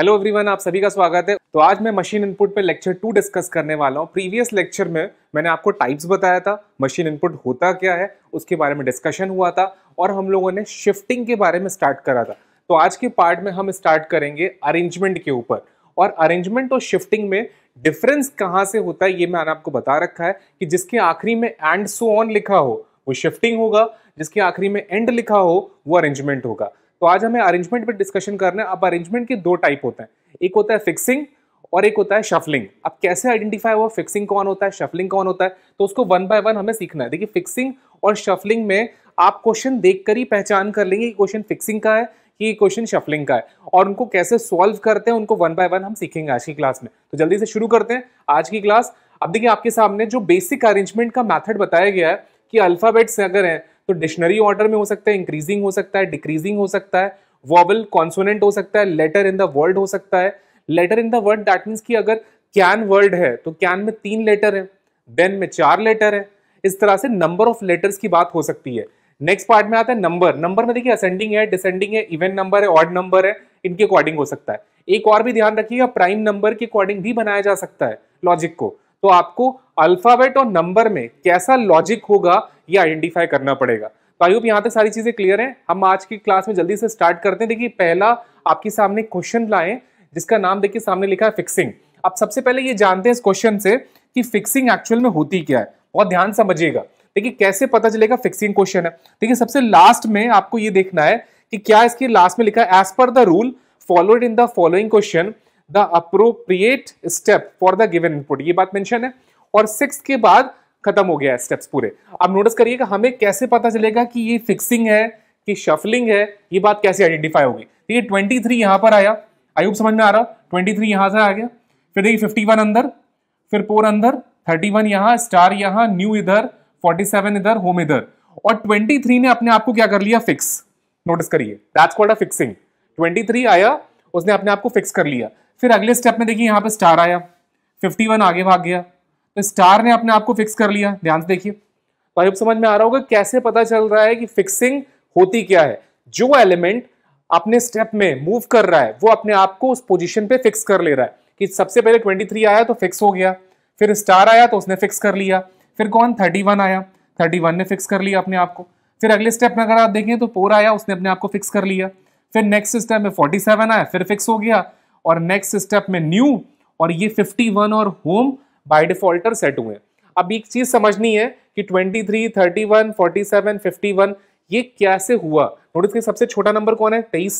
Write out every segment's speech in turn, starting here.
Hello everyone आप सभी का स्वागत है तो आज मैं मशीन इनपुट पे लेक्चर टू डिस्कस करने वाला हूँ प्रीवियस लेक्चर में मैंने आपको टाइप्स बताया था मशीन इनपुट होता क्या है उसके बारे में डिस्कशन हुआ था और हम लोगों ने शिफ्टिंग के बारे में स्टार्ट करा था तो आज के पार्ट में हम स्टार्ट करेंगे अरेंजमेंट के ऊपर और अरेंजमेंट और शिफ्टिंग में डिफरेंस कहाँ से होता है ये मैंने आपको बता रखा है कि जिसके आखिरी में एंड सो ऑन लिखा हो वो शिफ्टिंग होगा जिसके आखिरी में एंड लिखा हो वो अरेंजमेंट होगा तो आज हमें अरेंजमेंट पर डिस्कशन करना है अब अरेंजमेंट के दो टाइप होते हैं एक होता है फिक्सिंग और एक होता है शफलिंग अब कैसे आइडेंटिफाई हुआ फिक्सिंग कौन होता है शफलिंग कौन होता है तो उसको वन बाय वन हमें सीखना है देखिए फिक्सिंग और शफलिंग में आप क्वेश्चन देख ही पहचान कर लेंगे कि क्वेश्चन फिक्सिंग का है कि क्वेश्चन शफलिंग का है और उनको कैसे सॉल्व करते हैं उनको वन बाय वन हम सीखेंगे आज की क्लास में तो जल्दी से शुरू करते हैं आज की क्लास अब देखिए आपके सामने जो बेसिक अरेंजमेंट का मैथड बताया गया है कि अल्फ़ाबेट्स अगर हैं तो डिक्शनरी ऑर्डर में हो सकता है इंक्रीजिंग हो सकता है डिक्रीजिंग हो सकता है वॉबल कॉन्सोनेंट हो सकता है लेटर इन द वर्ड हो सकता है letter in the word that means कि अगर कैन वर्ड है तो कैन में तीन लेटर है देन में चार लेटर है इस तरह से नंबर ऑफ लेटर्स की बात हो सकती है नेक्स्ट पार्ट में आता है नंबर नंबर में देखिए असेंडिंग है डिसेंडिंग है इवेंट नंबर है ऑड नंबर है इनके अकॉर्डिंग हो सकता है एक और भी ध्यान रखिएगा प्राइम नंबर के अकॉर्डिंग भी बनाया जा सकता है लॉजिक को तो आपको अल्फ़ाबेट और नंबर में कैसा लॉजिक होगा ये आइडेंटिफाई करना पड़ेगा तो आई होप यहाँ तक सारी चीज़ें क्लियर हैं हम आज की क्लास में जल्दी से स्टार्ट करते हैं देखिए पहला आपके सामने क्वेश्चन लाएं जिसका नाम देखिए सामने लिखा है फिक्सिंग अब सबसे पहले ये जानते हैं इस क्वेश्चन से कि फिक्सिंग एक्चुअल में होती क्या है बहुत ध्यान समझिएगा देखिए कैसे पता चलेगा फिक्सिंग क्वेश्चन है देखिए सबसे लास्ट में आपको ये देखना है कि क्या इसके लास्ट में लिखा है as per the rule followed in the following question the appropriate step for the given input ये बात मेंशन है और सिक्स के बाद खत्म हो गया है स्टेप्स पूरे अब नोटिस करिएगा हमें कैसे पता चलेगा कि ये फिक्सिंग है कि शफलिंग है ये बात कैसे आइडेंटिफाई होगी देखिए ट्वेंटी थ्री यहां पर आया आयुब समझ में आ रहा ट्वेंटी थ्री यहां से आ गया फिर देखिए फिफ्टी वन अंदर फिर पोर अंदर थर्टी वन यहां स्टार यहां न्यू इधर फोर्टी सेवन इधर होम इधर और ट्वेंटी थ्री ने अपने आप को क्या कर लिया फिक्स नोटिस करिए that's called a fixing twenty three आया उसने अपने आप को फिक्स कर लिया फिर अगले स्टेप में देखिए यहां पर स्टार आया फिफ्टी वन आगे भाग गया तो स्टार ने अपने आप को फिक्स कर लिया ध्यान से देखिए तो अब समझ में आ रहा होगा कैसे पता चल रहा है कि फिक्सिंग होती क्या है जो एलिमेंट अपने स्टेप में मूव कर रहा है वो अपने आप को उस पोजीशन पे फिक्स कर ले रहा है कि सबसे पहले 23 आया तो फिक्स हो गया फिर स्टार आया तो उसने फिक्स कर लिया फिर कौन 31 आया 31 ने फिक्स कर लिया अपने आप को फिर अगले स्टेप में अगर आप देखें तो पोर आया उसने अपने आप को फिक्स कर लिया फिर नेक्स्ट स्टेप में फोर्टी आया फिर फिक्स हो गया और नेक्स्ट स्टेप में न्यू और ये 51 और होम बाय डिफॉल्टर सेट हुए हैं अब एक चीज समझनी है कि 23, 31, 47, 51 ये कैसे हुआ नोटिस के सबसे छोटा नंबर कौन है 23,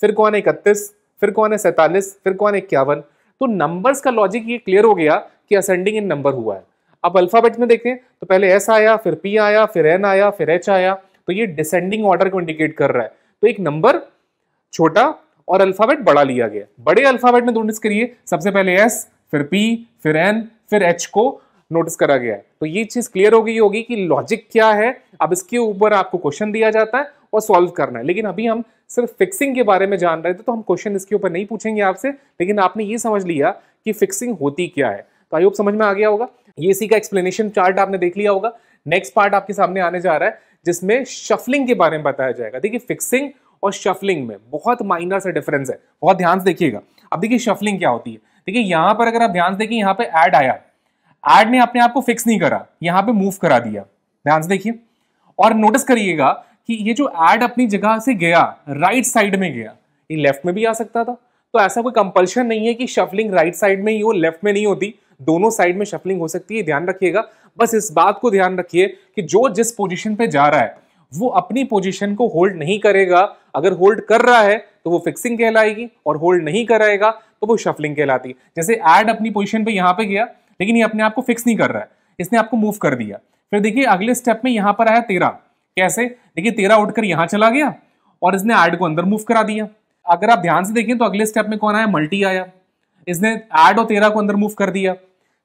फिर कौन है इकतीस फिर कौन है सैंतालीस फिर कौन है इक्यावन तो नंबर्स का लॉजिक ये क्लियर हो गया कि असेंडिंग इन नंबर हुआ है अब अल्फाबेट में देखें तो पहले एस आया फिर पी आया फिर एन आया फिर एच आया तो ये डिसेंडिंग ऑर्डर को इंडिकेट कर रहा है तो एक नंबर छोटा और अल्फाबेट बड़ा लिया गया बड़े अल्फाबेट में ढूंढने करिए सबसे पहले एस फिर पी फिर एन फिर एच को नोटिस करा गया है तो ये चीज़ क्लियर हो गई होगी कि लॉजिक क्या है अब इसके ऊपर आपको क्वेश्चन दिया जाता है और सॉल्व करना है लेकिन अभी हम सिर्फ फिक्सिंग के बारे में जान रहे थे तो हम क्वेश्चन इसके ऊपर नहीं पूछेंगे आपसे लेकिन आपने ये समझ लिया कि फिक्सिंग होती क्या है तो आई होप समझ में आ गया होगा ये इसी का एक्सप्लेनेशन चार्ट आपने देख लिया होगा नेक्स्ट पार्ट आपके सामने आने जा रहा है जिसमें शफलिंग के बारे में बताया जाएगा देखिए फिक्सिंग और शफलिंग में बहुत माइनर सा डिफरेंस है बहुत ध्यान से देखिएगा अब देखिए शफलिंग क्या होती है देखिए यहां पर अगर आप ध्यान देखिए यहां पे एड आया एड ने अपने आप को फिक्स नहीं करा यहां पे मूव करा दिया ध्यान से देखिए और नोटिस करिएगा कि ये जो एड अपनी जगह से गया राइट साइड में गया ये लेफ्ट में भी आ सकता था तो ऐसा कोई कंपल्शन नहीं है कि शफलिंग राइट साइड में ही हो लेफ्ट में नहीं होती दोनों साइड में शफलिंग हो सकती है ध्यान रखिएगा बस इस बात को ध्यान रखिए कि जो जिस पोजीशन पे जा रहा है वो अपनी पोजीशन को होल्ड नहीं करेगा अगर होल्ड कर रहा है तो वो फिक्सिंग कहलाएगी और होल्ड नहीं कराएगा तो वो शफलिंग कहलाती है जैसे एड अपनी पोजिशन पर यहाँ पे गया लेकिन ये अपने आप को फिक्स नहीं कर रहा है इसने आपको मूव कर दिया फिर देखिए अगले स्टेप में यहाँ पर आया तेरह कैसे देखिए तेरह उठकर यहाँ चला गया और इसने एड को अंदर मूव करा दिया अगर आप ध्यान से देखें तो अगले स्टेप में कौन आया मल्टी आया इसने एड और तेरह को अंदर मूव कर दिया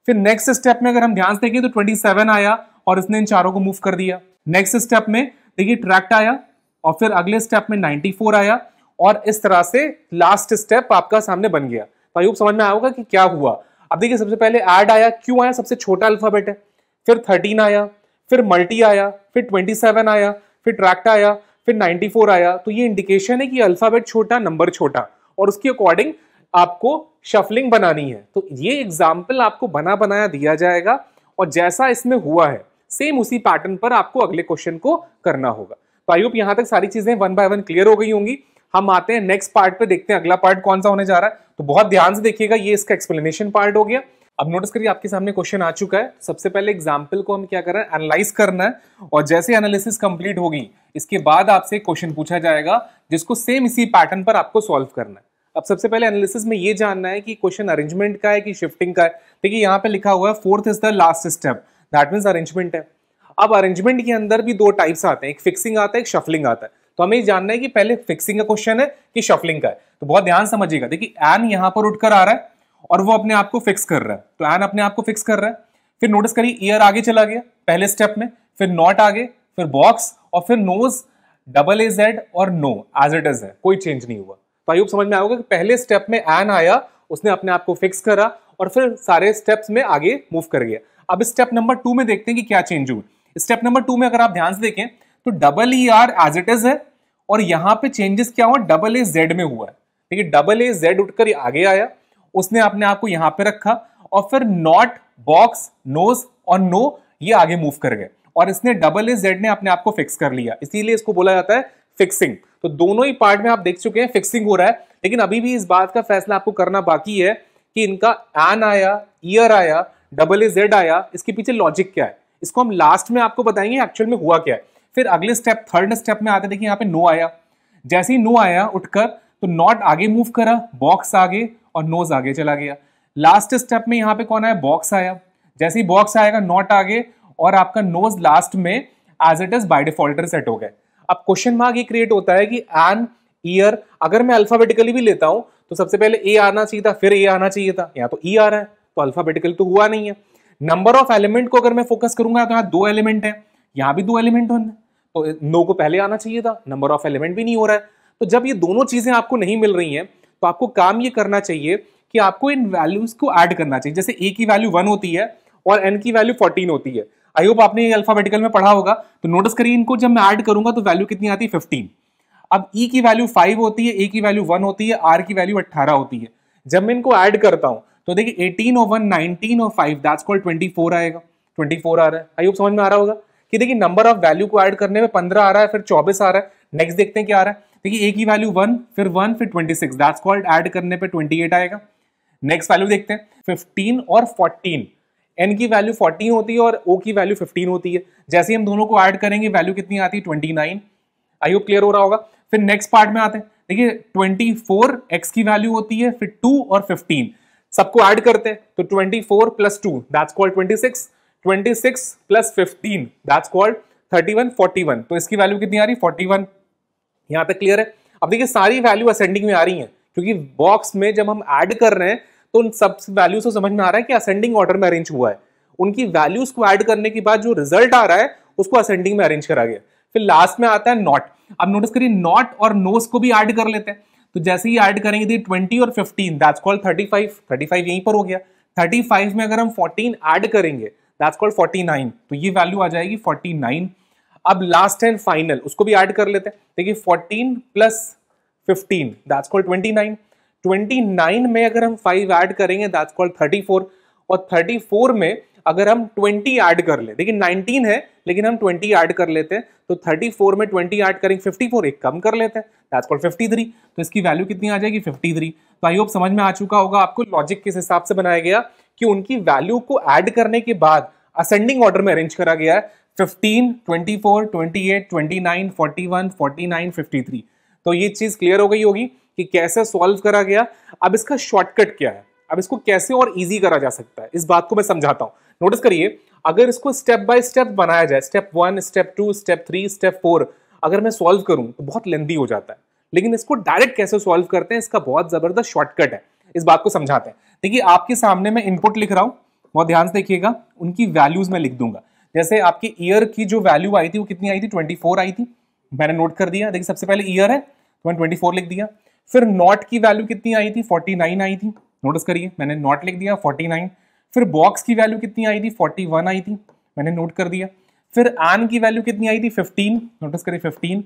फिर नेक्स्ट स्टेप में अगर हम ध्यान से देखें तो ट्वेंटी सेवन आया और इसने इन चारों को मूव कर दिया नेक्स्ट स्टेप में देखिए ट्रैक्ट आया और फिर अगले स्टेप में फोर आया और इस तरह से लास्ट स्टेप आपका सामने बन गया तो आयोग समझ में आया होगा कि क्या हुआ अब देखिए सबसे पहले एड आया क्यों आया सबसे छोटा अल्फाबेट है फिर थर्टीन आया फिर मल्टी आया फिर ट्वेंटी सेवन आया फिर ट्रैक्ट आया फिर नाइन्टी फोर आया तो ये इंडिकेशन है कि अल्फाबेट छोटा नंबर छोटा और उसके अकॉर्डिंग आपको शफलिंग बनानी है तो ये एग्जाम्पल आपको बना बनाया दिया जाएगा और जैसा इसमें हुआ है सेम उसी पैटर्न पर आपको अगले क्वेश्चन को करना होगा तो आई होप यहाँ तक सारी चीज़ें वन बाय वन क्लियर हो गई होंगी हम आते हैं नेक्स्ट पार्ट पे देखते हैं अगला पार्ट कौन सा होने जा रहा है तो बहुत ध्यान से देखिएगा ये इसका एक्सप्लेनेशन पार्ट हो गया अब नोटिस करिए आपके सामने क्वेश्चन आ चुका है सबसे पहले एग्जाम्पल को हम क्या कर रहे हैं एनालाइज करना है और जैसे एनालिसिस कंप्लीट होगी इसके बाद आपसे क्वेश्चन पूछा जाएगा जिसको सेम इसी पैटर्न पर आपको सॉल्व करना है अब सबसे पहले एनालिसिस में ये जानना है कि क्वेश्चन अरेंजमेंट का है कि शिफ्टिंग का है देखिए यहाँ पे लिखा हुआ है fourth is the last step that means arrangement है अब अरेंजमेंट के अंदर भी दो टाइप्स आते हैं एक फिक्सिंग आता है एक शफलिंग आता है तो हमें जानना है कि पहले फिक्सिंग का क्वेश्चन है कि शफलिंग का है तो बहुत ध्यान समझिएगा देखिए एन यहां पर उठकर आ रहा है और वो अपने आप को फिक्स कर रहा है तो एन अपने आप को फिक्स कर रहा है फिर नोटिस करिए ईयर आगे चला गया पहले स्टेप में फिर नॉट आगे फिर बॉक्स और फिर नोज डबल ए जेड और नो एज इट इज है कोई चेंज नहीं हुआ तो आई समझ में आएगा कि पहले स्टेप में एन आया उसने अपने आप को फिक्स करा और फिर सारे स्टेप्स में आगे मूव कर गया अब स्टेप नंबर टू में देखते हैं कि क्या चेंज हुआ स्टेप नंबर टू में अगर आप ध्यान से देखें तो double E R as it is है और यहां पे चेंजेस क्या हुआ डबल ए जेड में हुआ है ठीक है डबल ए जेड उठकर आगे आया उसने अपने आप को यहां पे रखा और फिर नॉट बॉक्स नोज और नो ये आगे मूव कर गए और इसने डबल ए जेड ने अपने आप को फिक्स कर लिया इसीलिए इसको बोला जाता है फिक्सिंग तो दोनों ही पार्ट में आप देख चुके हैं फिक्सिंग हो रहा है लेकिन अभी भी इस बात का फैसला आपको करना बाकी है कि इनका एन आया ईयर आया डबल ए जेड आया इसके पीछे लॉजिक क्या है इसको हम लास्ट में आपको बताएंगे एक्चुअल में हुआ क्या है फिर अगले स्टेप थर्ड स्टेप में आते देखिए यहाँ पे नो आया जैसे ही नो आया उठकर तो नॉट आगे मूव करा बॉक्स आगे और नोज आगे चला गया लास्ट स्टेप में यहाँ पे कौन आया बॉक्स आया जैसे ही बॉक्स आएगा नॉट आगे और आपका नोज लास्ट में as it is by defaulter set हो गया अब क्वेश्चन मार्ग ये क्रिएट होता है कि एन ईयर अगर मैं अल्फाबेटिकली भी लेता हूं तो सबसे पहले ए आना चाहिए था फिर ए आना चाहिए था यहाँ तो ई e आ रहा है तो अल्फाबेटिकल तो हुआ नहीं है नंबर ऑफ एलिमेंट को अगर मैं फोकस करूंगा तो यहाँ दो एलिमेंट है यहाँ भी दो एलिमेंट होने नो तो, को पहले आना चाहिए था नंबर ऑफ एलिमेंट भी नहीं हो रहा है तो जब ये दोनों चीज़ें आपको नहीं मिल रही हैं तो आपको काम ये करना चाहिए कि आपको इन वैल्यूज को ऐड करना चाहिए जैसे ए की वैल्यू वन होती है और एन की वैल्यू फोर्टीन होती है आई होप आपने अल्फाबेटिकल में पढ़ा होगा तो नोटिस करिए इनको जब मैं ऐड करूंगा तो वैल्यू कितनी आती है फिफ्टीन अब ई e की वैल्यू फाइव होती है ए की वैल्यू वन होती है आर की वैल्यू अट्ठारह होती है जब मैं इनको ऐड करता हूँ तो देखिए एटीन और वन नाइनटीन और five that's called twenty four आएगा ट्वेंटी फोर आ रहा है आई होप समझ में आ रहा होगा कि देखिए नंबर ऑफ वैल्यू को ऐड करने में पंद्रह आ रहा है फिर चौबीस आ रहा है नेक्स्ट देखते हैं क्या आ रहा है देखिए एक ही वैल्यू वन फिर वन फिर twenty six that's called add करने पर ट्वेंटी एट आएगा नेक्स्ट वैल्यू देखते हैं फिफ्टीन और फोर्टीन एन की वैल्यू फोर्टीन होती है और ओ की वैल्यू फिफ्टीन होती है जैसे हम दोनों को ऐड करेंगे वैल्यू कितनी आती है twenty nine I hope clear हो रहा होगा फिर नेक्स्ट पार्ट में आते हैं देखिए ट्वेंटी फोर एक्स की वैल्यू होती है फिर टू और फिफ्टीन सबको ऐड करते हैं तो twenty four plus two that's called twenty six twenty six plus fifteen that's called thirty one forty one तो इसकी वैल्यू कितनी आ रही फोर्टी वन यहाँ तक क्लियर है अब देखिए सारी वैल्यू असेंडिंग में आ रही है क्योंकि बॉक्स में जब हम ऐड कर रहे हैं तो उन सब वैल्यूज को समझ में आ रहा है कि असेंडिंग ऑर्डर में अरेंज हुआ है उनकी वैल्यूज को ऐड करने के बाद जो रिजल्ट आ रहा है उसको असेंडिंग में अरेंज करा गया फिर लास्ट में आता है नॉट अब नोटिस करिए नॉट और नोस को भी ऐड कर लेते हैं तो जैसे ही ऐड करेंगे ट्वेंटी और fifteen that's called thirty five thirty five यहीं पर हो गया थर्टी फाइव में अगर हम फोर्टीन ऐड करेंगे दैट्स कॉल्ड 49 तो ये वैल्यू आ जाएगी 49 अब लास्ट एंड फाइनल उसको भी ऐड कर लेते हैं देखिए 14 प्लस 15 दैट्स कॉल्ड 29 29 में अगर हम 5 ऐड करेंगे दैट्स कॉल्ड 34 और 34 में अगर हम 20 ऐड कर ले देखिए 19 है लेकिन हम 20 ऐड कर लेते हैं तो 34 में 20 ऐड करेंगे 54 एक कम कर लेते हैं दैट्स कॉल्ड 53 तो इसकी वैल्यू कितनी आ जाएगी 53 तो आई होप समझ में आ चुका होगा आपको लॉजिक किस हिसाब से बनाया गया कि उनकी वैल्यू को ऐड करने के बाद असेंडिंग ऑर्डर में अरेंज करा गया है 15, 24, 28, 29, 41, 49, 53. तो ये चीज़ क्लियर हो गई होगी कि कैसे सॉल्व करा गया अब इसका शॉर्टकट क्या है अब इसको कैसे और इजी करा जा सकता है इस बात को मैं समझाता हूं नोटिस करिए अगर इसको स्टेप बाय स्टेप बनाया जाए step one step two step three step four अगर मैं सॉल्व करूं तो बहुत लेंदी हो जाता है लेकिन इसको डायरेक्ट कैसे सॉल्व करते हैं इसका बहुत ज़बरदस्त शॉर्टकट है इस बात को समझाते हैं देखिए आपके सामने मैं इनपुट लिख रहा हूँ बहुत ध्यान से देखिएगा उनकी वैल्यूज मैं लिख दूंगा जैसे आपके ईयर की जो वैल्यू आई थी वो कितनी आई थी ट्वेंटी आई थी मैंने नोट कर दिया देखिए सबसे पहले ईयर है तो मैंने ट्वेंटी लिख दिया फिर नॉट की वैल्यू कितनी आई थी फोर्टी आई थी नोटिस करिए मैंने नॉट लिख दिया फोर्टी फिर बॉक्स की वैल्यू कितनी आई थी फोर्टी आई थी मैंने नोट कर दिया फिर एन की वैल्यू कितनी आई थी 15 नोटिस करिए 15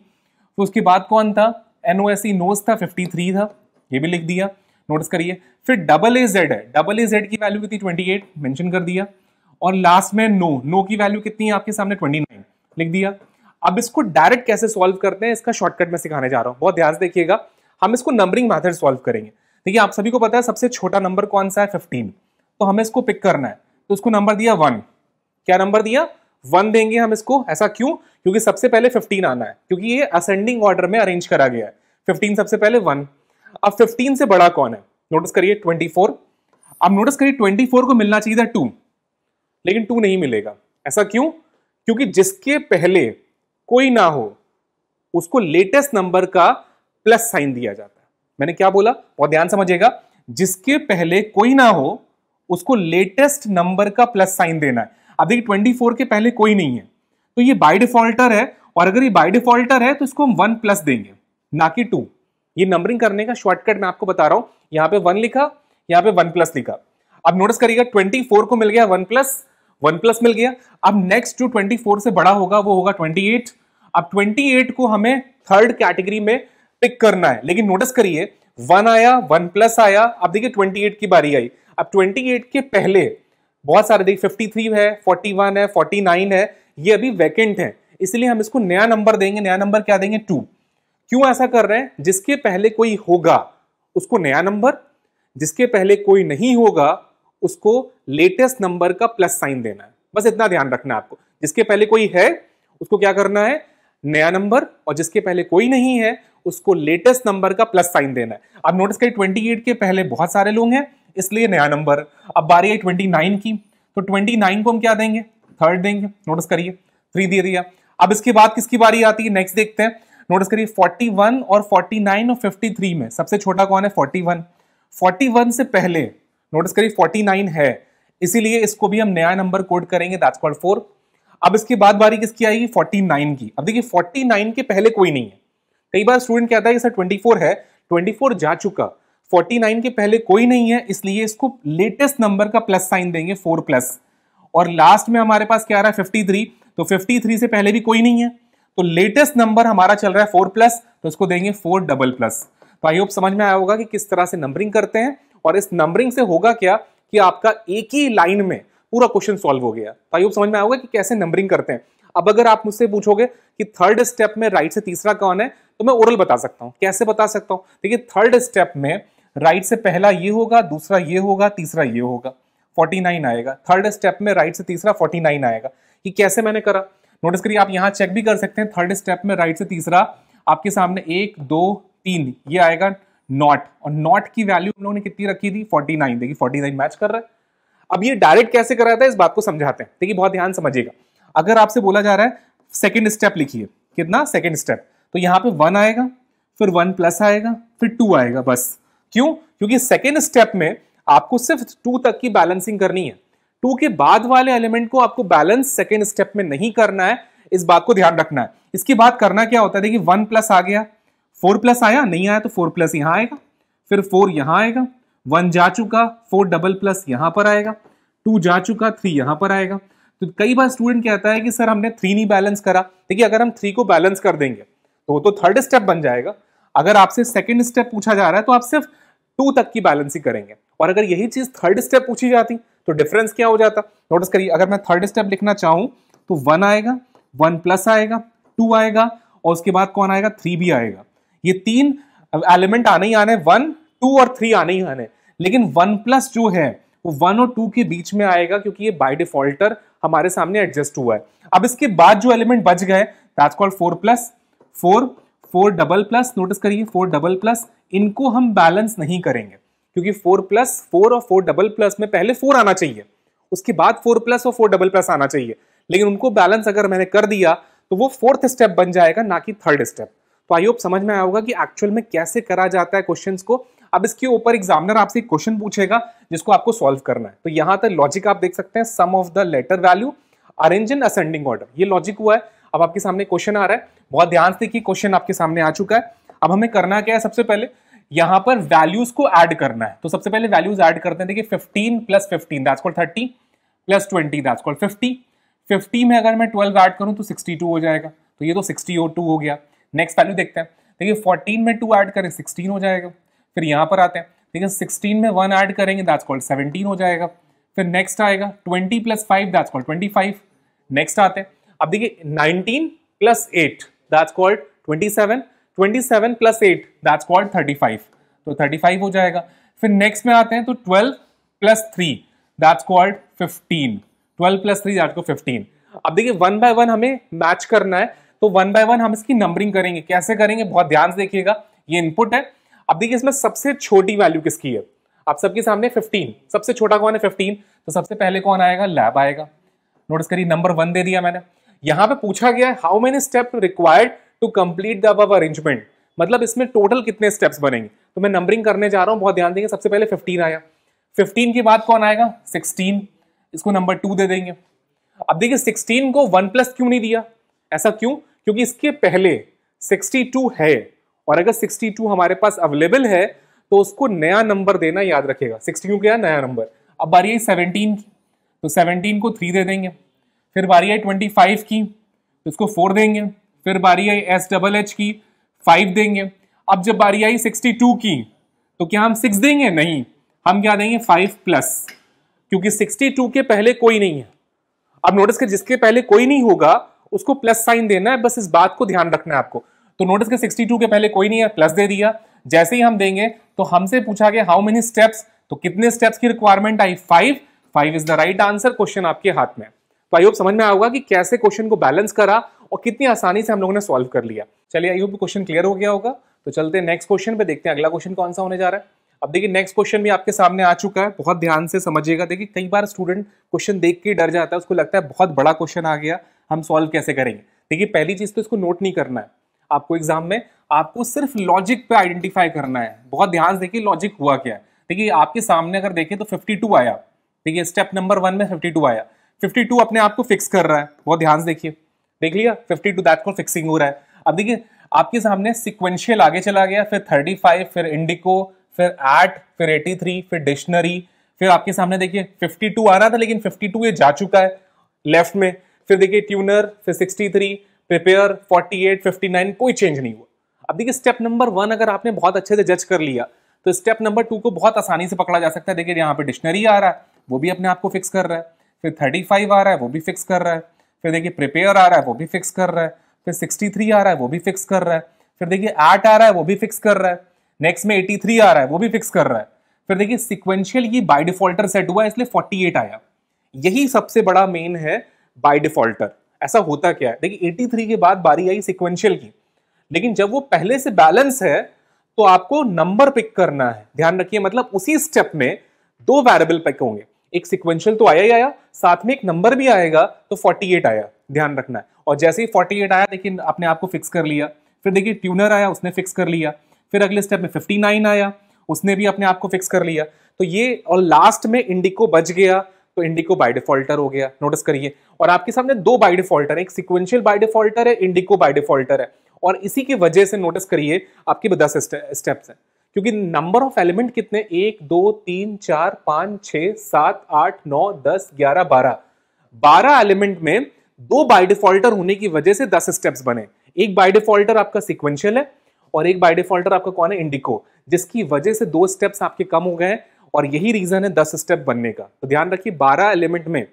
तो उसके बाद कौन था एन ओ एस था 53 था ये भी लिख दिया नोटिस करिए फिर डबल ए जेड है डबल ए जेड की वैल्यू कितनी ट्वेंटी एट मैंशन कर दिया और लास्ट में नो नो की वैल्यू कितनी है आपके सामने ट्वेंटी नाइन लिख दिया अब इसको डायरेक्ट कैसे सॉल्व करते हैं इसका शॉर्टकट में सिखाने जा रहा हूं बहुत ध्यान से देखिएगा हम इसको नंबरिंग मैथड सॉल्व करेंगे देखिए आप सभी को पता है सबसे छोटा नंबर कौन सा है फिफ्टीन तो हमें इसको पिक करना है तो उसको नंबर दिया वन क्या नंबर दिया वन देंगे हम इसको ऐसा क्यों क्योंकि सबसे पहले फिफ्टीन आना है क्योंकि ये असेंडिंग ऑर्डर में अरेंज करा गया है फिफ्टीन सबसे पहले वन अब 15 से बड़ा कौन है नोटिस करिए 24 अब नोटिस करिए 24 को मिलना चाहिए था 2 लेकिन 2 नहीं मिलेगा ऐसा क्यों क्योंकि जिसके पहले कोई ना हो उसको लेटेस्ट नंबर का प्लस साइन दिया जाता है मैंने क्या बोला बहुत ध्यान समझिएगा जिसके पहले कोई ना हो उसको लेटेस्ट नंबर का प्लस साइन देना है अब देखिए ट्वेंटी के पहले कोई नहीं है तो ये बाई डिफॉल्टर है और अगर ये बाई डिफॉल्टर है तो इसको हम वन प्लस देंगे ना कि टू ये नंबरिंग करने का शॉर्टकट मैं आपको बता रहा हूं यहां पे वन लिखा यहाँ पे वन प्लस लिखा अब नोटिस करिएगा ट्वेंटी फोर को मिल गया वन प्लस वन प्लस मिल गया अब नेक्स्ट जो ट्वेंटी फोर से बड़ा होगा वो होगा ट्वेंटी एट अब ट्वेंटी एट को हमें थर्ड कैटेगरी में पिक करना है लेकिन नोटिस करिए वन आया वन प्लस आया अब देखिए ट्वेंटी एट की बारी आई अब ट्वेंटी एट के पहले बहुत सारे देखिए फिफ्टी थ्री है फोर्टी वन है फोर्टी नाइन है ये अभी वैकेंट है इसलिए हम इसको नया नंबर देंगे नया नंबर क्या देंगे टू क्यों ऐसा कर रहे हैं जिसके पहले कोई होगा उसको नया नंबर जिसके पहले कोई नहीं होगा उसको लेटेस्ट नंबर का प्लस साइन देना है बस इतना ध्यान रखना आपको जिसके पहले कोई है उसको क्या करना है नया नंबर और जिसके पहले कोई नहीं है उसको लेटेस्ट नंबर का प्लस साइन देना है अब नोटिस करिए ट्वेंटी एट के पहले बहुत सारे लोग हैं इसलिए नया नंबर अब बारी आई नाइन की तो ट्वेंटी नाइन को हम क्या देंगे थर्ड देंगे नोटिस करिए थ्री दे दिया अब इसके बाद किसकी बारी आती है नेक्स्ट देखते हैं नोटिस करिए 41 और 49 और 53 में सबसे छोटा कौन है 41 41 से पहले नोटिस करिए 49 है इसीलिए इसको भी हम नया नंबर कोड करेंगे दैट्स कॉल्ड फोर अब इसके बाद बारी किसकी आएगी 49 की अब देखिए 49 के पहले कोई नहीं है कई बार स्टूडेंट कहता है कि सर 24 है 24 जा चुका 49 के पहले कोई नहीं है इसलिए इसको लेटेस्ट नंबर का प्लस साइन देंगे फोर प्लस और लास्ट में हमारे पास क्या आ रहा है 53 तो 53 से पहले भी कोई नहीं है तो लेटेस्ट नंबर हमारा चल रहा है फोर प्लस तो इसको देंगे फोर डबल प्लस तो आई होप समझ में आया होगा कि किस तरह से नंबरिंग करते हैं और इस नंबरिंग से होगा क्या कि आपका एक ही लाइन में पूरा क्वेश्चन सॉल्व हो गया तो आई होप समझ में आया होगा कि कैसे नंबरिंग करते हैं अब अगर आप मुझसे पूछोगे कि थर्ड स्टेप में राइट से तीसरा कौन है तो मैं ओरल बता सकता हूं कैसे बता सकता हूं देखिए थर्ड स्टेप में राइट से पहला ये होगा दूसरा ये होगा तीसरा ये होगा 49 आएगा थर्ड स्टेप में राइट से तीसरा 49 आएगा कि कैसे मैंने करा नोटिस करिए आप यहाँ चेक भी कर सकते हैं थर्ड स्टेप में राइट से तीसरा आपके सामने एक दो तीन ये आएगा नॉट और नॉट की वैल्यू हम लोगों ने कितनी रखी थी 49 देखिए 49 मैच कर रहा है अब ये डायरेक्ट कैसे कराता था इस बात को समझाते हैं देखिए बहुत ध्यान समझिएगा अगर आपसे बोला जा रहा है सेकेंड स्टेप लिखिए कितना सेकेंड स्टेप तो यहाँ पे वन आएगा फिर वन प्लस आएगा फिर टू आएगा बस क्यों क्योंकि सेकेंड स्टेप में आपको सिर्फ टू तक की बैलेंसिंग करनी है टू के बाद वाले एलिमेंट को आपको बैलेंस सेकेंड स्टेप में नहीं करना है इस बात को ध्यान रखना है इसके बाद करना क्या होता है देखिए वन प्लस आ गया फोर प्लस आया नहीं आया तो फोर प्लस यहां आएगा फिर फोर यहां आएगा वन जा चुका फोर डबल प्लस यहां पर आएगा टू जा चुका थ्री यहां पर आएगा तो कई बार स्टूडेंट कहता है कि सर हमने थ्री नहीं बैलेंस करा देखिए अगर हम थ्री को बैलेंस कर देंगे तो वो तो थर्ड स्टेप बन जाएगा अगर आपसे सेकेंड स्टेप पूछा जा रहा है तो आप सिर्फ टू तक की बैलेंस ही करेंगे और अगर यही चीज़ थर्ड स्टेप पूछी जाती तो डिफरेंस क्या हो जाता नोटिस करिए अगर मैं थर्ड स्टेप लिखना चाहूं तो वन आएगा वन प्लस आएगा टू आएगा और उसके बाद कौन आएगा थ्री भी आएगा ये तीन एलिमेंट आने ही आने वन टू और थ्री आने ही आने लेकिन वन प्लस जो है वो वन और टू के बीच में आएगा क्योंकि ये बाय डिफॉल्टर हमारे सामने एडजस्ट हुआ है अब इसके बाद जो एलिमेंट बच गए that's called four plus four four double plus notice करिए फोर डबल प्लस इनको हम बैलेंस नहीं करेंगे क्योंकि फोर प्लस फोर और फोर डबल प्लस में पहले फोर आना चाहिए उसके बाद फोर प्लस और फोर डबल प्लस आना चाहिए लेकिन उनको बैलेंस अगर मैंने कर दिया तो वो फोर्थ स्टेप बन जाएगा ना कि थर्ड स्टेप तो आई होप समझ में आया होगा कि एक्चुअल में कैसे करा जाता है क्वेश्चन को अब इसके ऊपर एग्जामिनर आपसे क्वेश्चन पूछेगा जिसको आपको सॉल्व करना है तो यहाँ तक लॉजिक आप देख सकते हैं sum of the letter value arrange in ascending order ये लॉजिक हुआ है अब आपके सामने क्वेश्चन आ रहा है बहुत ध्यान से कि क्वेश्चन आपके सामने आ चुका है अब हमें करना क्या है सबसे पहले यहां पर वैल्यूज को ऐड करना है तो सबसे पहले वैल्यूज ऐड करते हैं देखिए 15 plus 15 that's called 30 plus 20 that's called 50 50 में अगर मैं 12 ऐड करूं तो 62 हो जाएगा तो ये तो 62 हो गया नेक्स्ट वैल्यू देखते हैं देखिए 14 में 2 ऐड करें 16 हो जाएगा फिर यहां पर आते हैं देखिए 16 में 1 ऐड करेंगे दैट्स कॉल्ड 17 हो जाएगा फिर नेक्स्ट आएगा 20 प्लस 5 दैट्स कॉल्ड 25 नेक्स्ट आते हैं अब देखिए 19 plus 8 that's called 27 twenty seven plus eight that's called thirty five तो थर्टी फाइव हो जाएगा फिर नेक्स्ट में आते हैं तो twelve plus three that's called fifteen twelve plus three that को फिफ्टीन अब देखिए वन बाय वन हमें मैच करना है तो वन बाय वन हम इसकी नंबरिंग करेंगे कैसे करेंगे बहुत ध्यान से देखिएगा ये इनपुट है अब देखिए इसमें सबसे छोटी वैल्यू किसकी है आप सबके सामने 15 सबसे छोटा कौन है 15 तो सबसे पहले कौन आएगा लैब आएगा नोटिस करिए नंबर वन दे दिया मैंने यहां पे पूछा गया है how many step required to complete the arrangement मतलब इसमें टोटल कितने स्टेप्स बनेंगे तो मैं नंबरिंग करने जा रहा हूँ बहुत ध्यान देंगे सबसे पहले फिफ्टीन आया फिफ्टीन के बाद कौन आएगा सिक्सटीन इसको नंबर टू दे देंगे अब देखिए सिक्सटीन को वन प्लस क्यों नहीं दिया ऐसा क्यों क्योंकि इसके पहले सिक्सटी टू है और अगर सिक्सटी टू हमारे पास अवेलेबल है तो उसको नया नंबर देना याद रखेगा सिक्सटी क्यों क्या नया नंबर अब बारी आई सेवनटीन की तो सेवनटीन को थ्री दे देंगे फिर बारी आई ट्वेंटी फाइव की तो इसको फोर देंगे फिर बारी आई एस डबल एच की फाइव देंगे अब जब बारी आई सिक्सटी टू की तो क्या हम सिक्स देंगे नहीं हम क्या देंगे फाइव प्लस क्योंकि सिक्सटी टू के पहले कोई नहीं है अब नोटिस कर जिसके पहले कोई नहीं होगा उसको प्लस साइन देना है बस इस बात को ध्यान रखना है आपको तो नोटिस के टू के पहले कोई नहीं है प्लस दे दिया जैसे ही हम देंगे तो हमसे पूछा गया हाउ मेनी स्टेप्स तो कितने स्टेप्स की रिक्वायरमेंट आई five five is the right answer question आपके हाथ में तो आई होप समझ में आया होगा कि कैसे क्वेश्चन को बैलेंस करा और कितनी आसानी से हम लोगों ने सॉल्व कर लिया चलिए आई होप क्वेश्चन क्लियर हो गया होगा तो चलते हैं नेक्स्ट क्वेश्चन पे देखते हैं अगला क्वेश्चन कौन सा होने जा रहा है अब देखिए नेक्स्ट क्वेश्चन भी आपके सामने आ चुका है बहुत ध्यान से समझिएगा देखिए कई बार स्टूडेंट क्वेश्चन देख के डर जाता है उसको लगता है बहुत बड़ा क्वेश्चन आ गया हम सॉल्व कैसे करेंगे देखिए पहली चीज़ तो इसको नोट नहीं करना है आपको एग्जाम में आपको सिर्फ लॉजिक पे आइडेंटिफाई करना है बहुत ध्यान से देखिए लॉजिक हुआ क्या है देखिए आपके सामने अगर देखें तो 52 आया देखिए स्टेप नंबर वन में 52 आया 52 अपने आप को फिक्स कर रहा है बहुत ध्यान से देखिए देख लिया फिफ्टी टू दैट को फिक्सिंग हो रहा है अब देखिए आपके सामने सिक्वेंशियल आगे चला गया फिर थर्टी फाइव फिर इंडिको फिर एट फिर एटी थ्री फिर डिक्शनरी फिर आपके सामने देखिए फिफ्टी टू आ रहा था लेकिन फिफ्टी टू ये जा चुका है लेफ्ट में फिर देखिए ट्यूनर फिर sixty three prepare forty eight fifty nine कोई चेंज नहीं हुआ अब देखिए स्टेप नंबर वन अगर आपने बहुत अच्छे से जज कर लिया तो स्टेप नंबर टू को बहुत आसानी से पकड़ा जा सकता है देखिए यहाँ पे डिक्शनरी आ रहा है वो भी अपने आप को फिक्स कर रहा है फिर थर्टी फाइव आ रहा है वो भी फिक्स कर रहा है फिर देखिए प्रिपेयर आ रहा है वो भी फिक्स कर रहा है फिर 63 आ रहा है वो भी फिक्स कर रहा है फिर देखिए एट आ रहा है वो भी फिक्स कर रहा है नेक्स्ट में थ्री आ रहा है वो भी फिक्स कर रहा है फिर देखिए सिक्वेंशियल ये बाई डिफॉल्टर सेट हुआ है इसलिए एट आया यही सबसे बड़ा मेन है बाई डिफॉल्टर ऐसा होता क्या है देखिए 83 के बाद बारी आई सिक्वेंशियल की लेकिन जब वो पहले से बैलेंस है तो आपको नंबर पिक करना है ध्यान रखिए मतलब उसी स्टेप में दो वेरिएबल पिक होंगे एक सिक्वेंशियल तो आया ही आया साथ में एक नंबर भी आएगा तो 48 आया ध्यान रखना है और जैसे ही 48 आया देखिए आपने आपको फिक्स कर लिया फिर देखिए ट्यूनर आया उसने फिक्स कर लिया फिर अगले स्टेप में 59 आया उसने भी अपने आपको फिक्स कर लिया तो ये और लास्ट में इंडिको बच गया तो इंडिको बाई डिफॉल्टर हो गया नोटिस करिए और आपके सामने दो बाई डिफॉल्टर है एक सिक्वेंशियल बाई डिफॉल्टर है इंडिको बाई डिफॉल्टर है और इसी की वजह से नोटिस करिए आपके दस स्टेप्स हैं क्योंकि नंबर ऑफ एलिमेंट कितने एक दो तीन चार पांच छ सात आठ नौ दस ग्यारह बारह बारह एलिमेंट में दो बाय डिफॉल्टर होने की वजह से दस स्टेप्स बने एक बाय डिफॉल्टर आपका सिक्वेंशियल है और एक बाय डिफॉल्टर आपका कौन है इंडिको जिसकी वजह से दो स्टेप्स आपके कम हो गए हैं और यही रीजन है दस स्टेप बनने का तो ध्यान रखिए बारह एलिमेंट में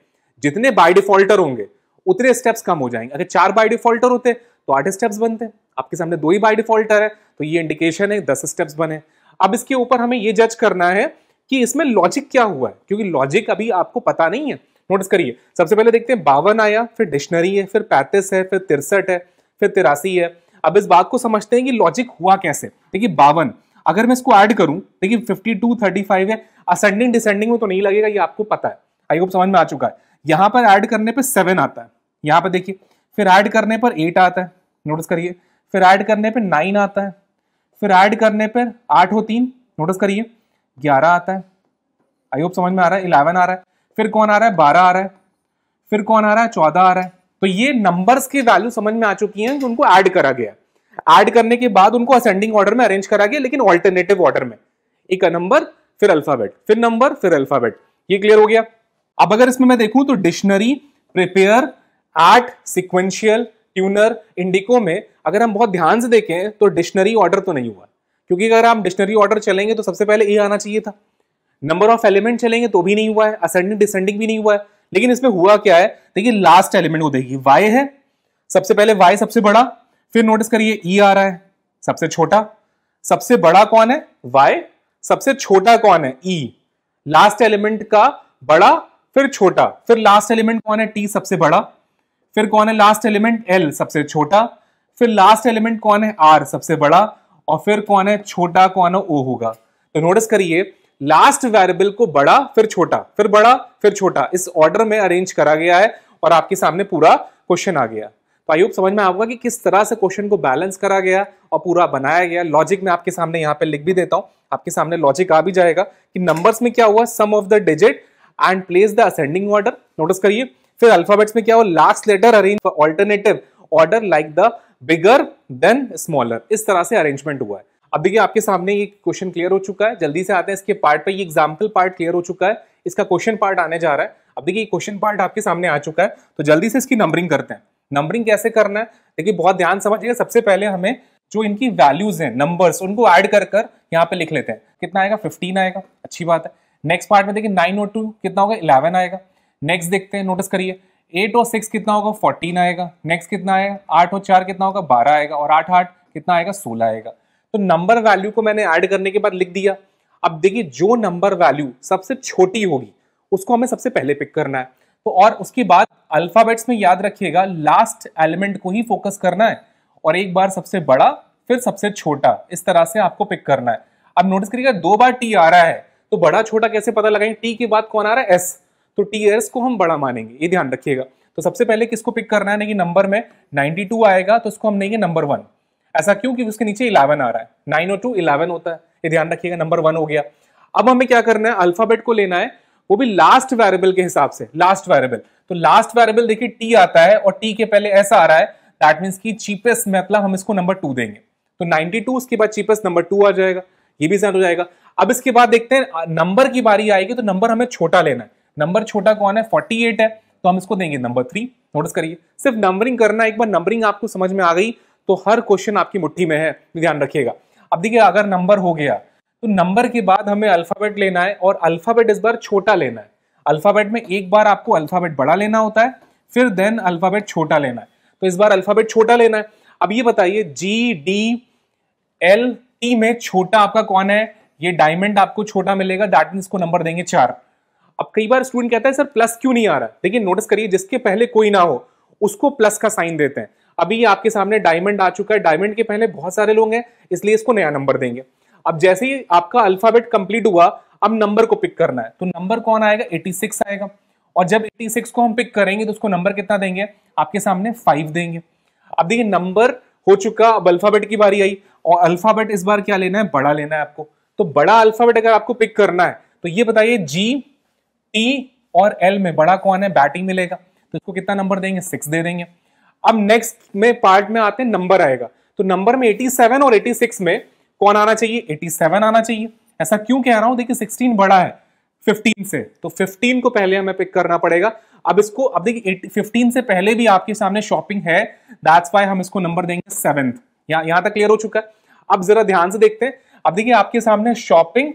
जितने बाय डिफॉल्टर होंगे उतने स्टेप्स कम हो जाएंगे अगर चार बाय डिफॉल्टर होते तो आठ स्टेप्स बनते हैं आपके सामने दो ही बाय डिफॉल्टर है तो ये इंडिकेशन है दस स्टेप्स बने अब इसके ऊपर हमें ये जज करना है कि इसमें लॉजिक क्या हुआ है क्योंकि लॉजिक अभी आपको पता नहीं है नोटिस करिए सबसे पहले देखते हैं बावन आया फिर डिक्शनरी है फिर पैंतीस है फिर तिरसठ है फिर तिरासी है अब इस बात को समझते हैं कि लॉजिक हुआ कैसे देखिए बावन अगर मैं इसको ऐड करूं देखिए फिफ्टी टू थर्टी फाइव है असेंडिंग डिसेंडिंग में तो नहीं लगेगा ये आपको पता है आई होप समझ में आ चुका है यहाँ पर ऐड करने पर सेवन आता है यहाँ पर देखिए फिर ऐड करने पर एट आता है नोटिस करिए फिर ऐड करने पर नाइन आता है फिर ऐड करने पर आठ हो तीन नोटिस करिए ग्यारह आता है आई होप समझ में आ रहा है इलेवन आ रहा है फिर कौन आ रहा है बारह आ रहा है फिर कौन आ रहा है चौदह आ रहा है तो ये नंबर्स की वैल्यू समझ में आ चुकी है कि उनको ऐड करा गया ऐड करने के बाद उनको असेंडिंग ऑर्डर में अरेंज करा गया लेकिन ऑल्टरनेटिव ऑर्डर में एक नंबर फिर अल्फाबेट फिर नंबर फिर अल्फाबेट ये क्लियर हो गया अब अगर इसमें मैं देखूं तो डिक्शनरी प्रिपेयर एट सिक्वेंशियल ट्यूनर इंडिको में अगर हम बहुत ध्यान से देखें तो डिक्शनरी ऑर्डर तो नहीं हुआ क्योंकि अगर आप डिक्शनरी ऑर्डर चलेंगे तो सबसे पहले ए आना चाहिए था नंबर ऑफ एलिमेंट चलेंगे तो भी नहीं हुआ है असेंडिंग डिसेंडिंग भी नहीं हुआ है लेकिन इसमें हुआ क्या है देखिए लास्ट एलिमेंट को देखिए वाई है सबसे पहले वाई सबसे बड़ा फिर नोटिस करिए ई e आ रहा है सबसे छोटा सबसे बड़ा कौन है वाई सबसे छोटा कौन है ई लास्ट एलिमेंट का बड़ा फिर छोटा फिर लास्ट एलिमेंट कौन है टी सबसे बड़ा फिर कौन है लास्ट एलिमेंट एल सबसे छोटा फिर लास्ट एलिमेंट कौन है आर सबसे बड़ा और फिर कौन है छोटा कौन है ओ होगा तो नोटिस करिए लास्ट वेरिएबल को बड़ा फिर छोटा फिर बड़ा फिर छोटा इस ऑर्डर में अरेंज करा गया है और आपके सामने पूरा क्वेश्चन आ गया तो आयुब समझ में आऊंगा कि किस तरह से क्वेश्चन को बैलेंस करा गया और पूरा बनाया गया लॉजिक में आपके सामने यहाँ पे लिख भी देता हूँ आपके सामने लॉजिक आ भी जाएगा कि नंबर्स में क्या हुआ sum of the digit and place the ascending order notice करिए फिर अल्फाबेट्स में क्या हो last letter arrange alternative order like the bigger then smaller इस तरह से अरेंजमेंट हुआ है अब देखिए आपके सामने ये क्वेश्चन क्लियर हो चुका है जल्दी से आते हैं इसके पार्ट पे ये एग्जाम्पल पार्ट क्लियर हो चुका है इसका क्वेश्चन पार्ट आने जा रहा है अब देखिए ये क्वेश्चन पार्ट आपके सामने आ चुका है तो जल्दी से इसकी नंबरिंग करते हैं नंबरिंग कैसे करना है देखिए बहुत ध्यान समझिएगा सबसे पहले हमें जो इनकी वैल्यूज है नंबर्स उनको एड कर कर यहाँ पे लिख लेते हैं कितना आएगा फिफ्टीन आएगा अच्छी बात है नेक्स्ट पार्ट में देखिए नाइन और टू कितना होगा इलेवन आएगा नेक्स्ट देखते हैं नोटिस करिए एट और सिक्स कितना होगा फोर्टीन आएगा नेक्स्ट कितना आएगा आठ और चार कितना होगा बारह आएगा और आठ आठ कितना आएगा सोलह आएगा तो नंबर वैल्यू को मैंने ऐड करने के बाद लिख दिया अब देखिए जो नंबर वैल्यू सबसे छोटी होगी उसको हमें सबसे पहले पिक करना है तो और उसके बाद अल्फाबेट्स में याद रखिएगा लास्ट एलिमेंट को ही फोकस करना है और एक बार सबसे बड़ा फिर सबसे छोटा इस तरह से आपको पिक करना है अब नोटिस करिएगा दो बार टी आ रहा है तो बड़ा छोटा कैसे पता लगाएंगे टी के बाद कौन आ रहा है एस तो टीयर्स को हम बड़ा मानेंगे ये ध्यान रखिएगा तो सबसे पहले किसको पिक करना है ना कि नंबर में 92 आएगा तो उसको हम लेंगे नंबर वन ऐसा क्यों उसके नीचे 11 आ रहा है नाइन और टू इलेवन होता है ये ध्यान रखिएगा नंबर वन हो गया अब हमें क्या करना है अल्फाबेट को लेना है वो भी लास्ट वेरेबल के हिसाब से लास्ट वेरेबल तो लास्ट वेरेबल देखिए टी आता है और टी के पहले ऐसा आ रहा है दैट मीन्स की चीपेस्ट मतलब हम इसको नंबर टू देंगे तो टू उसके बाद चीपेस्ट नंबर टू आ जाएगा ये भी सेट हो जाएगा अब इसके बाद देखते हैं नंबर की बारी आएगी तो नंबर हमें छोटा लेना है नंबर छोटा कौन है फोर्टी एट है तो हम इसको देंगे नंबर थ्री नोटिस करिए सिर्फ नंबरिंग करना एक बार नंबरिंग आपको समझ में आ गई तो हर क्वेश्चन आपकी मुट्ठी में है ध्यान रखिएगा अब देखिए अगर नंबर हो गया तो नंबर के बाद हमें अल्फाबेट लेना है और अल्फाबेट इस बार छोटा लेना है अल्फाबेट में एक बार आपको अल्फाबेट बड़ा लेना होता है फिर देन अल्फाबेट छोटा लेना है तो इस बार अल्फाबेट छोटा लेना है अब ये बताइए जी डी एल टी में छोटा आपका कौन है ये डायमंड आपको छोटा मिलेगा दैट मीन इसको नंबर देंगे चार अब कई बार स्टूडेंट कहता है सर प्लस क्यों नहीं आ रहा देखिए नोटिस करिए जिसके पहले कोई ना हो उसको प्लस का साइन देते हैं अभी आपके सामने डायमंड आ चुका है डायमंड के पहले बहुत सारे लोग हैं इसलिए इसको नया नंबर देंगे अब जैसे ही आपका अल्फाबेट कंप्लीट हुआ अब नंबर को पिक करना है तो नंबर कौन आएगा 86 आएगा और जब 86 को हम पिक करेंगे तो उसको नंबर कितना देंगे आपके सामने फाइव देंगे अब देखिए नंबर हो चुका अब अल्फाबेट की बारी आई और अल्फाबेट इस बार क्या लेना है बड़ा लेना है आपको तो बड़ा अल्फाबेट अगर आपको पिक करना है तो ये बताइए जी टी और एल में बड़ा कौन है बैटिंग मिलेगा तो इसको कितना नंबर देंगे सिक्स दे देंगे अब नेक्स्ट में पार्ट में आते हैं नंबर आएगा तो नंबर में एटी सेवन और एटी सिक्स में कौन आना चाहिए एटी सेवन आना चाहिए ऐसा क्यों कह रहा हूं देखिए सिक्सटीन बड़ा है फिफ्टीन से तो फिफ्टीन को पहले हमें पिक करना पड़ेगा अब इसको अब देखिए फिफ्टीन से पहले भी आपके सामने शॉपिंग है दैट्स वाई हम इसको नंबर देंगे सेवेंथ यहां तक क्लियर हो चुका है अब जरा ध्यान से देखते हैं अब देखिए आपके सामने शॉपिंग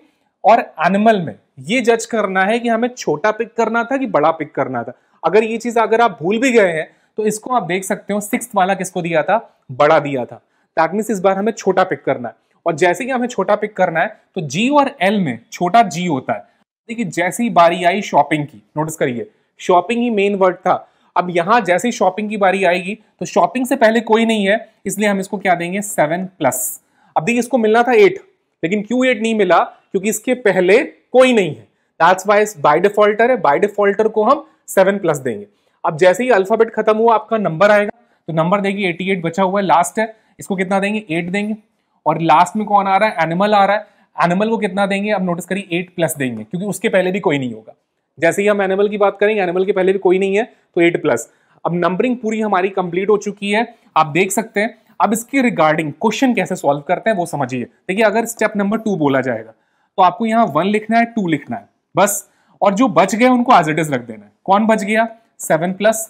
और एनिमल में ये जज करना है कि हमें छोटा पिक करना था कि बड़ा पिक करना था अगर ये चीज अगर आप भूल भी गए हैं तो इसको आप देख सकते हो सिक्स वाला किसको दिया था बड़ा दिया था दैट मीन्स इस बार हमें छोटा पिक करना है और जैसे कि हमें छोटा पिक करना है तो जी और एल में छोटा जी होता है देखिए जैसी बारी आई शॉपिंग की नोटिस करिए शॉपिंग ही मेन वर्ड था अब यहां जैसे ही शॉपिंग की बारी आएगी तो शॉपिंग से पहले कोई नहीं है इसलिए हम इसको क्या देंगे सेवन प्लस अब देखिए इसको मिलना था एट लेकिन Q8 नहीं मिला क्योंकि इसके पहले कोई नहीं है दैट्स वाई बाय डिफॉल्टर है बाय डिफॉल्टर को हम सेवन प्लस देंगे अब जैसे ही अल्फाबेट खत्म हुआ आपका नंबर आएगा तो नंबर देखिए एटी एट बचा हुआ है लास्ट है इसको कितना देंगे एट देंगे और लास्ट में कौन आ रहा है एनिमल आ रहा है एनिमल को कितना देंगे अब नोटिस करिए एट प्लस देंगे क्योंकि उसके पहले भी कोई नहीं होगा जैसे ही हम एनिमल की बात करेंगे एनिमल के पहले भी कोई नहीं है तो एट प्लस अब नंबरिंग पूरी हमारी कंप्लीट हो चुकी है आप देख सकते हैं अब इसके रिगार्डिंग क्वेश्चन कैसे सॉल्व करते हैं वो समझिए देखिए अगर स्टेप नंबर टू बोला जाएगा तो आपको यहां वन लिखना है टू लिखना है बस और जो बच गए उनको एज इट इज रख देना है कौन बच गया सेवन प्लस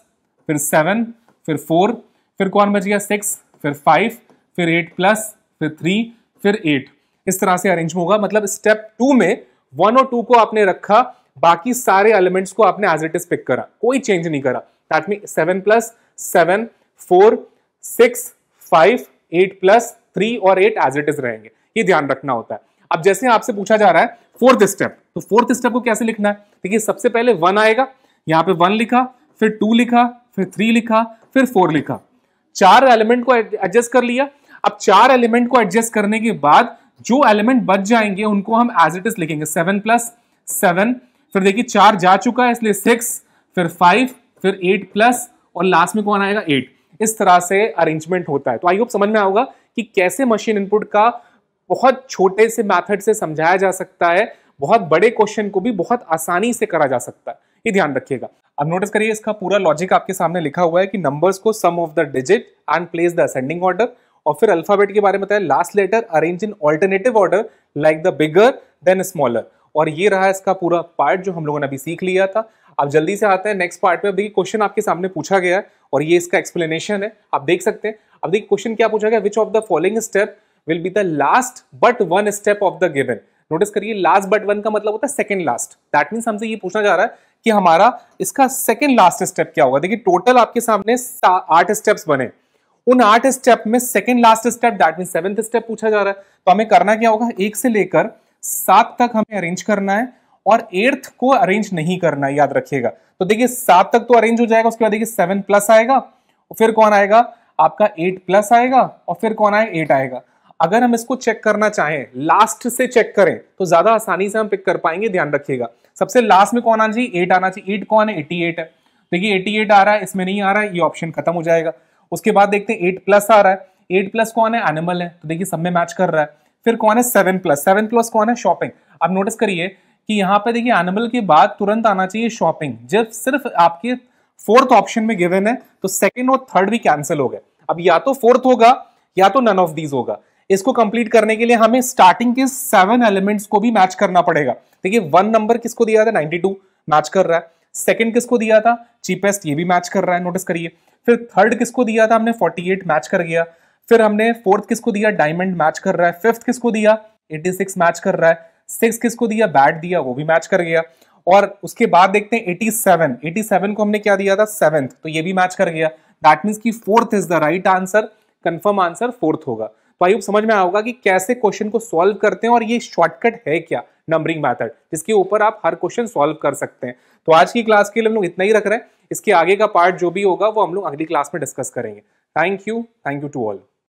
फिर सेवन फिर फोर फिर कौन बच गया सिक्स फिर फाइव फिर एट प्लस फिर थ्री फिर एट इस तरह से अरेंज होगा मतलब स्टेप टू में वन और टू को आपने रखा बाकी सारे एलिमेंट्स को आपने एज इट इज पिक करा कोई चेंज नहीं करा that mean seven plus seven four six five eight plus three और एट एज इट इज रहेंगे ये ध्यान रखना होता है अब जैसे आपसे पूछा जा रहा है फोर्थ स्टेप तो फोर्थ स्टेप को कैसे लिखना है देखिए सबसे पहले वन आएगा यहाँ पे वन लिखा फिर टू लिखा फिर थ्री लिखा फिर फोर लिखा चार एलिमेंट को एडजस्ट कर लिया अब चार एलिमेंट को एडजस्ट करने के बाद जो एलिमेंट बच जाएंगे उनको हम एज इट इज लिखेंगे सेवन प्लस सेवन फिर देखिए चार जा चुका है इसलिए सिक्स फिर फाइव फिर एट प्लस और लास्ट में कौन आएगा एट इस तरह से अरेंजमेंट होता है तो आई होप समझ में आऊगा कि कैसे मशीन इनपुट का बहुत छोटे से मैथड से समझाया जा सकता है बहुत बड़े क्वेश्चन को भी बहुत आसानी से करा जा सकता है ये ध्यान रखिएगा अब नोटिस करिए इसका पूरा लॉजिक आपके सामने लिखा हुआ है कि नंबर्स को sum of the digit and place the ascending order और फिर अल्फाबेट के बारे में बताया last letter arrange in alternative order like the bigger then smaller और ये रहा इसका पूरा पार्ट जो हम लोगों ने अभी सीख लिया था अब जल्दी से आते हैं नेक्स्ट पार्ट में अब देखिए क्वेश्चन आपके सामने पूछा गया है और ये इसका एक्सप्लेनेशन है आप देख सकते हैं अब देखिए क्वेश्चन क्या पूछा गया which of the following step will be the last but one step of the given notice करिए लास्ट बट वन का मतलब होता है सेकंड लास्ट दैट मीन्स हमसे ये पूछना जा रहा है कि हमारा इसका सेकंड लास्ट स्टेप क्या होगा देखिए टोटल आपके सामने आठ स्टेप्स बने उन आठ स्टेप में second last step that mean seventh step पूछा जा रहा है तो हमें करना क्या होगा एक से लेकर सात तक हमें अरेंज करना है और एर्थ को अरेंज नहीं करना याद रखिएगा तो देखिए सात तक तो अरेंज हो जाएगा उसके बाद देखिए सेवन प्लस आएगा फिर कौन आएगा आपका एट प्लस आएगा और फिर कौन आएगा एट आएगा अगर हम इसको चेक करना चाहें लास्ट से चेक करें तो ज्यादा आसानी से हम पिक कर पाएंगे ध्यान रखिएगा सबसे लास्ट में कौन आना चाहिए एट आना चाहिए एट कौन है एटी एट है देखिए एटी एट आ रहा है इसमें नहीं आ रहा है ये ऑप्शन खत्म हो जाएगा उसके बाद देखते हैं एट प्लस आ रहा है एट प्लस कौन है एनिमल है तो देखिए सब में मैच कर रहा है फिर कौन है सेवन प्लस सेवन प्लस कौन है शॉपिंग अब नोटिस करिए कि यहाँ पे देखिए एनिमल के बाद तुरंत आना चाहिए शॉपिंग जब सिर्फ आपके फोर्थ ऑप्शन में गिवन है तो सेकेंड और थर्ड भी कैंसिल हो गए अब या तो फोर्थ होगा या तो नन ऑफ दीज होगा इसको कंप्लीट करने के लिए हमें स्टार्टिंग के सेवन एलिमेंट्स को भी मैच करना पड़ेगा देखिए वन नंबर किसको दिया था 92 मैच कर रहा है सेकंड किसको दिया था चीपेस्ट ये भी मैच कर रहा है नोटिस करिए फिर थर्ड किसको दिया था हमने 48 मैच कर गया फिर हमने फोर्थ किसको दिया डायमंड मैच कर रहा है फिफ्थ किसको दिया 86 मैच कर रहा है सिक्स किसको दिया बैट दिया वो भी मैच कर गया और उसके बाद देखते हैं 87 87 को हमने क्या दिया था सेवेंथ तो ये भी मैच कर गया दैट मीन्स की fourth is the right answer confirm answer fourth होगा तो आई होप समझ में आएगा कि कैसे क्वेश्चन को सॉल्व करते हैं और ये शॉर्टकट है क्या नंबरिंग मैथड जिसके ऊपर आप हर क्वेश्चन सॉल्व कर सकते हैं तो आज की क्लास के लिए हम लोग इतना ही रख रहे हैं इसके आगे का पार्ट जो भी होगा वो हम लोग अगली क्लास में डिस्कस करेंगे thank you thank you to all